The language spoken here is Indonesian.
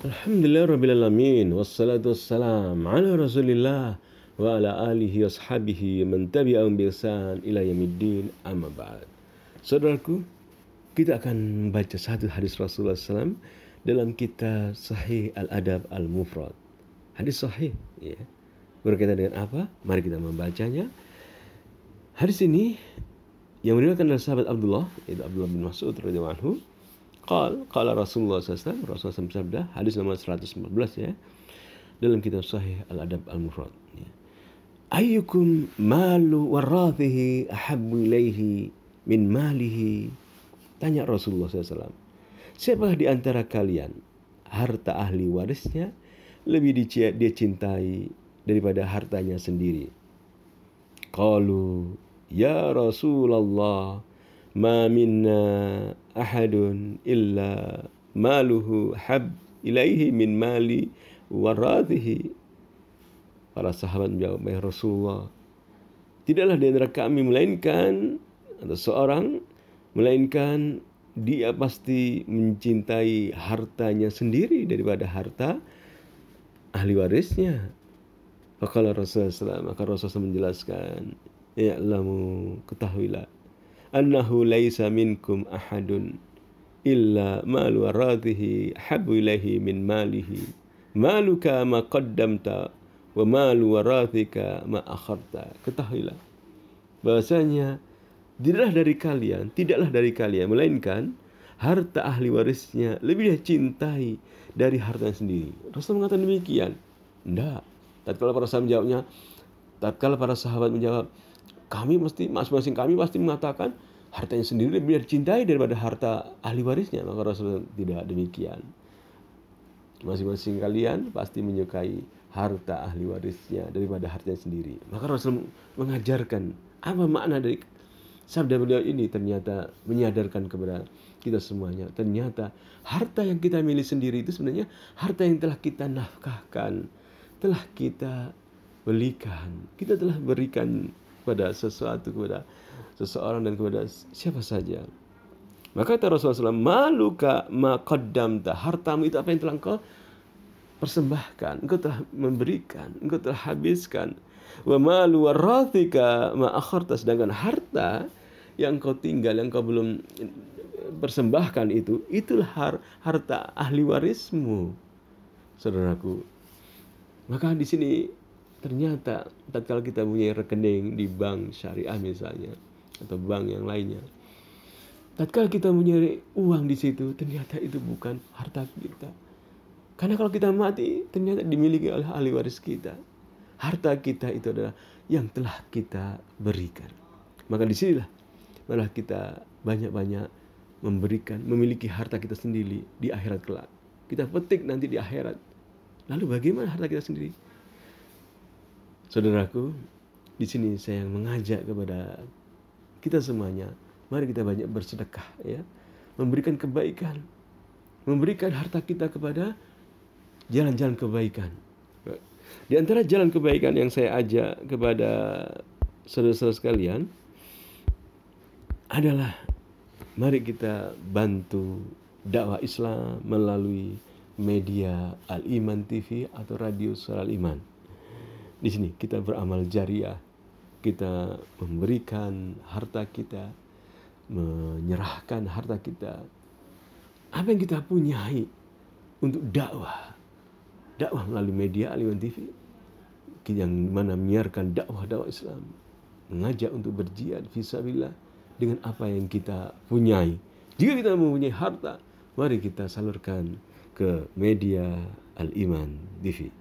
Alhamdulillah Rabbil Alamin Wassalatu wassalam Ala Rasulillah Wa ala alihi wa sahabihi Man tabi'ahum bihsan ila yamiddin Amma ba'd Saudaraku Kita akan membaca satu hadis Rasulullah SAW Dalam kitab Sahih Al-Adab Al-Mufrad Hadis Sahih ya. Berkaitan dengan apa? Mari kita membacanya Hadis ini yang meriwayatkan dari sahabat Abdullah, yaitu Abdullah bin Mas'ud radhiyallahu anhu, Qal, qala Rasulullah SAW, Rasulullah SAW bersabda, hadis nomor 114 ya, dalam kitab Sahih Al-Adab Al-Mufrad. Ya. Ayyukum malu warathihi ahabbu ilaihi min malihi. Tanya Rasulullah SAW. Siapakah di antara kalian harta ahli warisnya lebih dia cintai daripada hartanya sendiri? Qalu ya Rasulullah ma minna ahadun illa maluhu hab ilaihi min mali waradihi para sahabat menjawab ya Rasulullah tidaklah di antara kami melainkan atau seorang melainkan dia pasti mencintai hartanya sendiri daripada harta ahli warisnya. Maka Rasulullah maka Rasulullah menjelaskan, ya allahmu ketahuilah annahu laisa minkum ahadun illa malu warathihi habu ilaihi min malihi maluka ma qaddamta wa malu waradhika ma akharta ketahuilah bahwasanya tidaklah dari kalian tidaklah dari kalian melainkan harta ahli warisnya lebih dia cintai dari harta sendiri Rasul mengatakan demikian tidak tatkala para sahabat menjawabnya tatkala para sahabat menjawab kami mesti masing-masing kami pasti mengatakan harta yang sendiri lebih dicintai daripada harta ahli warisnya. Maka Rasul tidak demikian. Masing-masing kalian pasti menyukai harta ahli warisnya daripada hartanya sendiri. Maka Rasul mengajarkan apa makna dari sabda beliau ini ternyata menyadarkan kepada kita semuanya. Ternyata harta yang kita milih sendiri itu sebenarnya harta yang telah kita nafkahkan, telah kita belikan, kita telah berikan kepada sesuatu kepada seseorang dan kepada siapa saja maka kata Rasulullah SAW, maluka makodam hartamu itu apa yang telah engkau persembahkan, engkau telah memberikan, engkau telah habiskan. Wa malu warathika ma sedangkan harta yang kau tinggal, yang kau belum persembahkan itu, itulah har harta ahli warismu, saudaraku. Maka di sini ternyata tatkala kita punya rekening di bank syariah misalnya atau bank yang lainnya tatkala kita punya uang di situ ternyata itu bukan harta kita karena kalau kita mati ternyata dimiliki oleh ahli waris kita harta kita itu adalah yang telah kita berikan maka disinilah malah kita banyak-banyak memberikan memiliki harta kita sendiri di akhirat kelak kita petik nanti di akhirat lalu bagaimana harta kita sendiri Saudaraku, di sini saya mengajak kepada kita semuanya, mari kita banyak bersedekah ya, memberikan kebaikan, memberikan harta kita kepada jalan-jalan kebaikan. Di antara jalan kebaikan yang saya ajak kepada saudara-saudara sekalian adalah mari kita bantu dakwah Islam melalui media Al Iman TV atau radio Suara Al Iman. Di sini kita beramal jariah, kita memberikan harta kita, menyerahkan harta kita. Apa yang kita punyai untuk dakwah? Dakwah melalui media aliran TV yang mana menyiarkan dakwah-dakwah Islam, mengajak untuk berjihad fisabilillah dengan apa yang kita punyai. Jika kita mempunyai harta, mari kita salurkan ke media Al-Iman TV.